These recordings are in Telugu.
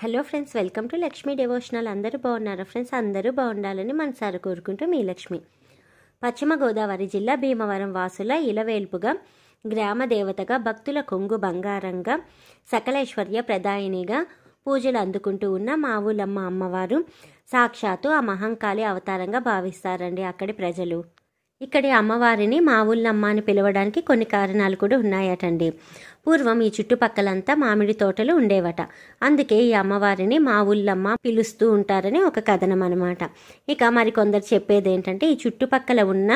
hello friends welcome to Lakshmi devotional అందరూ బాగున్నారా ఫ్రెండ్స్ అందరూ బాగుండాలని మనసారి కోరుకుంటూ మీ లక్ష్మి పశ్చిమ గోదావరి జిల్లా భీమవరం వాసుల ఇలవేల్పుగా గ్రామ దేవతగా భక్తుల కొంగు బంగారంగా సకలేశ్వర్య ప్రదాయినిగా పూజలు అందుకుంటూ ఉన్న మావులమ్మ అమ్మవారు సాక్షాత్తు ఆ మహంకాళి అవతారంగా భావిస్తారండి అక్కడి ప్రజలు ఇక్కడి అమ్మవారిని మా ఊళ్ళమ్మ అని పిలవడానికి కొన్ని కారణాలు కూడా ఉన్నాయటండి పూర్వం ఈ చుట్టుపక్కలంతా మామిడి తోటలు ఉండేవట అందుకే ఈ అమ్మవారిని మా ఊళ్ళమ్మ పిలుస్తూ ఉంటారని ఒక కథనం అనమాట ఇక మరి కొందరు చెప్పేది ఏంటంటే ఈ చుట్టుపక్కల ఉన్న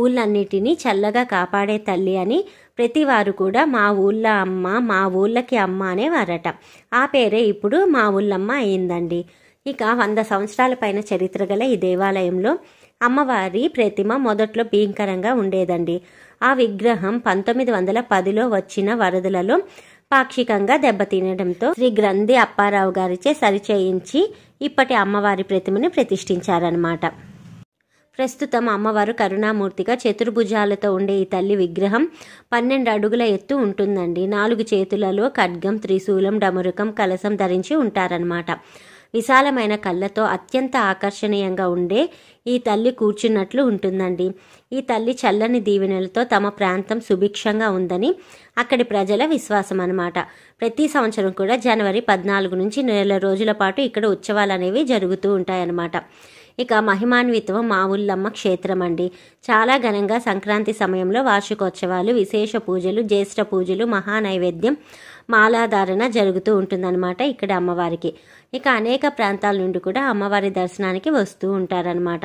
ఊళ్ళన్నిటినీ చల్లగా కాపాడే తల్లి అని ప్రతివారు కూడా మా ఊళ్ళ అమ్మ మా ఊళ్ళకి అమ్మ అనేవారట ఆ పేరే ఇప్పుడు మా ఊళ్ళమ్మ అయిందండి ఇక వంద సంవత్సరాల పైన చరిత్ర గల ఈ దేవాలయంలో అమ్మవారి ప్రతిమ మొదట్లో భీంకరంగా ఉండేదండి ఆ విగ్రహం పంతొమ్మిది వందల పదిలో వచ్చిన వరదలలో పాక్షికంగా దెబ్బతినడంతో శ్రీ గ్రంథి అప్పారావు గారిచే సరిచేయించి ఇప్పటి అమ్మవారి ప్రతిమను ప్రతిష్ఠించారనమాట ప్రస్తుతం అమ్మవారు కరుణామూర్తిగా చతుర్భుజాలతో ఉండే ఈ తల్లి విగ్రహం పన్నెండు అడుగుల ఎత్తు ఉంటుందండి నాలుగు చేతులలో ఖడ్గం త్రిశూలం డమరుకం కలసం ధరించి ఉంటారనమాట విశాలమైన కళ్ళతో అత్యంత ఆకర్షణీయంగా ఉండే ఈ తల్లి కూర్చున్నట్లు ఉంటుందండి ఈ తల్లి చల్లని దీవెనలతో తమ ప్రాంతం సుభిక్షంగా ఉందని అక్కడి ప్రజల విశ్వాసం అనమాట ప్రతి సంవత్సరం కూడా జనవరి పద్నాలుగు నుంచి నెల రోజుల పాటు ఇక్కడ ఉత్సవాలు అనేవి జరుగుతూ ఉంటాయన్నమాట ఇక మహిమాన్వితం మావుళ్ళమ్మ క్షేత్రం అండి చాలా ఘనంగా సంక్రాంతి సమయంలో వార్షికోత్సవాలు విశేష పూజలు జ్యేష్ఠ పూజలు మహానైవేద్యం మాలాధారణ జరుగుతూ ఉంటుందన్నమాట ఇక్కడ అమ్మవారికి ఇక అనేక ప్రాంతాల నుండి కూడా అమ్మవారి దర్శనానికి వస్తూ ఉంటారనమాట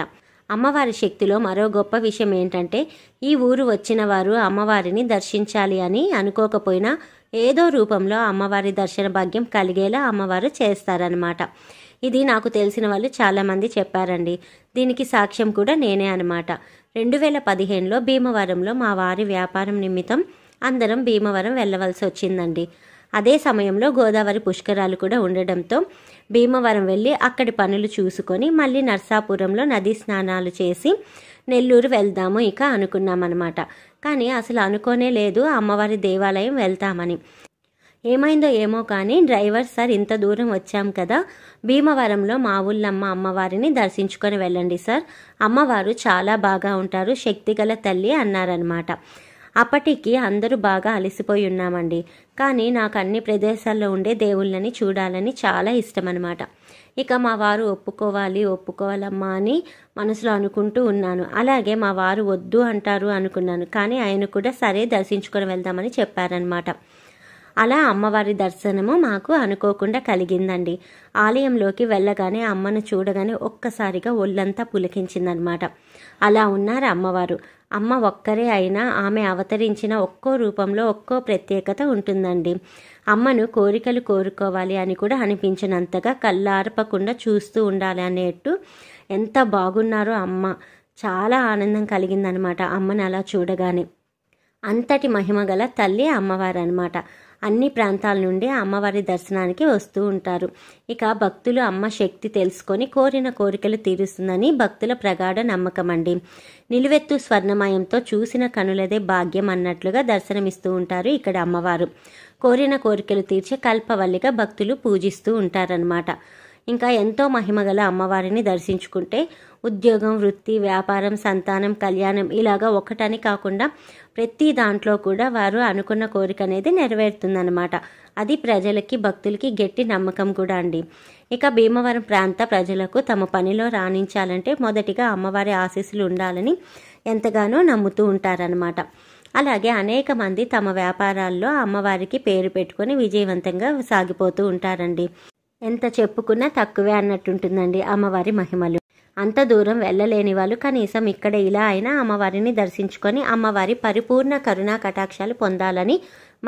అమ్మవారి శక్తిలో మరో గొప్ప విషయం ఏంటంటే ఈ ఊరు వచ్చిన వారు అమ్మవారిని దర్శించాలి అని అనుకోకపోయినా ఏదో రూపంలో అమ్మవారి దర్శన భాగ్యం కలిగేలా అమ్మవారు చేస్తారనమాట ఇది నాకు తెలిసిన వాళ్ళు చాలామంది చెప్పారండి దీనికి సాక్ష్యం కూడా నేనే అనమాట రెండు వేల పదిహేనులో భీమవరంలో మా వారి వ్యాపారం నిమిత్తం అందరం భీమవరం వెళ్ళవలసి వచ్చిందండి అదే సమయంలో గోదావరి పుష్కరాలు కూడా ఉండడంతో భీమవరం వెళ్ళి అక్కడి పనులు చూసుకొని మళ్ళీ నర్సాపురంలో నదీ స్నానాలు చేసి నెల్లూరు వెళ్దాము ఇక అనుకున్నామన్నమాట కానీ అసలు అనుకోనే లేదు అమ్మవారి దేవాలయం వెళ్తామని ఏమైందో ఏమో కానీ డ్రైవర్ సార్ ఇంత దూరం వచ్చాం కదా భీమవరంలో మా ఊళ్ళమ్మ అమ్మవారిని దర్శించుకొని వెళ్ళండి సార్ అమ్మవారు చాలా బాగా ఉంటారు శక్తిగల తల్లి అన్నారనమాట అప్పటికి అందరూ బాగా అలసిపోయి ఉన్నామండి కానీ నాకు అన్ని ప్రదేశాల్లో ఉండే దేవుళ్ళని చూడాలని చాలా ఇష్టం అనమాట ఇక మా వారు ఒప్పుకోవాలి ఒప్పుకోవాలమ్మా అని మనసులో అనుకుంటూ ఉన్నాను అలాగే మా వారు వద్దు అంటారు అనుకున్నాను కానీ ఆయన కూడా సరే దర్శించుకొని వెళ్దామని చెప్పారనమాట అలా అమ్మవారి దర్శనము మాకు అనుకోకుండా కలిగిందండి ఆలయంలోకి వెళ్ళగానే అమ్మను చూడగానే ఒక్కసారిగా ఒళ్ళంతా పులికించిందనమాట అలా ఉన్నారు అమ్మవారు అమ్మ ఒక్కరే అయినా ఆమె అవతరించిన ఒక్కో రూపంలో ఒక్కో ప్రత్యేకత ఉంటుందండి అమ్మను కోరికలు కోరుకోవాలి అని కూడా అనిపించినంతగా కళ్ళార్పకుండా చూస్తూ ఉండాలి అనేట్టు ఎంత బాగున్నారో అమ్మ చాలా ఆనందం కలిగిందనమాట అమ్మను అలా చూడగానే అంతటి మహిమగల తల్లి అమ్మవారు అనమాట అన్ని ప్రాంతాల నుండి అమ్మవారి దర్శనానికి వస్తూ ఉంటారు ఇక భక్తులు అమ్మ శక్తి తెలుసుకొని కోరిన కోరికలు తీరుస్తుందని భక్తుల ప్రగాఢ నమ్మకం అండి నిలువెత్తు స్వర్ణమయంతో చూసిన కనులదే భాగ్యం అన్నట్లుగా దర్శనమిస్తూ ఉంటారు ఇక్కడ అమ్మవారు కోరిన కోరికలు తీర్చే కల్పవల్లిగా భక్తులు పూజిస్తూ ఉంటారన్నమాట ఇంకా ఎంతో మహిమగల అమ్మవారిని దర్శించుకుంటే ఉద్యోగం వృత్తి వ్యాపారం సంతానం కళ్యాణం ఇలాగా ఒకటని కాకుండా ప్రతి దాంట్లో కూడా వారు అనుకున్న కోరిక అనేది నెరవేరుతుందన్నమాట అది ప్రజలకి భక్తులకి గట్టి నమ్మకం కూడా అండి ఇక భీమవరం ప్రాంత ప్రజలకు తమ పనిలో రాణించాలంటే మొదటిగా అమ్మవారి ఆశీస్సులు ఉండాలని ఎంతగానో నమ్ముతూ ఉంటారనమాట అలాగే అనేక మంది తమ వ్యాపారాల్లో అమ్మవారికి పేరు పెట్టుకొని విజయవంతంగా సాగిపోతూ ఉంటారండి ఎంత చెప్పుకున్నా తక్కువే అన్నట్టుంటుందండి అమ్మవారి మహిమలు అంత దూరం వెళ్ళలేని వాళ్ళు కనీసం ఇక్కడ ఇలా అయినా అమ్మవారిని దర్శించుకొని అమ్మవారి పరిపూర్ణ కరుణా కటాక్షాలు పొందాలని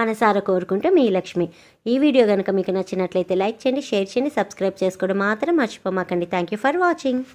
మనసారా కోరుకుంటూ మీ లక్ష్మి ఈ వీడియో కనుక మీకు నచ్చినట్లయితే లైక్ చేయండి షేర్ చేయండి సబ్స్క్రైబ్ చేసుకోవడం మాత్రం మర్చిపోమాకండి థ్యాంక్ యూ ఫర్ వాచింగ్